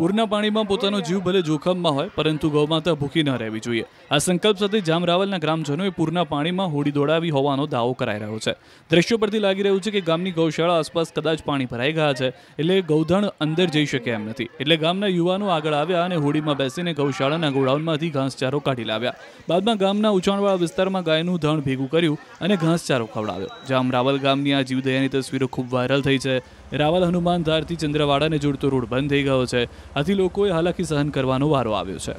પૂરના પાણીમાં પોતાનો જીવ ભલે જોખમમાં હોય પરંતુ ગૌમાતા ભૂખી ન રહેવી જોઈએ આ સંકલ્પ સાથે જામરાવલના ગ્રામજનોએ પૂરના પાણીમાં હોડી દોડાવી હોવાનો દાવો કરાઈ રહ્યો છે દ્રશ્યો પરથી લાગી રહ્યું છે કે ગામની ગૌશાળા આસપાસ કદાચ પાણી ભરાઈ ગયા છે એટલે ગૌધણ અંદર જઈ શકે એમ નથી એટલે ગામના યુવાનો આગળ આવ્યા અને હોડીમાં બેસીને ગૌશાળાના ગોડાઉનમાંથી ઘાસચારો કાઢી લાવ્યા બાદમાં ગામના ઉંચાણવાળા વિસ્તારમાં ગાયનું ધણ ભેગું કર્યું અને ઘાસચારો ખવડાવ્યો જામ રાવલ ગામની આ જીવદયાની તસવીરો ખૂબ વાયરલ થઈ છે રાવલ હનુમાન ધારથી ચંદ્રવાડાને જોડતો રોડ બંધ થઈ ગયો છે આથી લોકોએ હાલાકી સહન કરવાનો વારો આવ્યો છે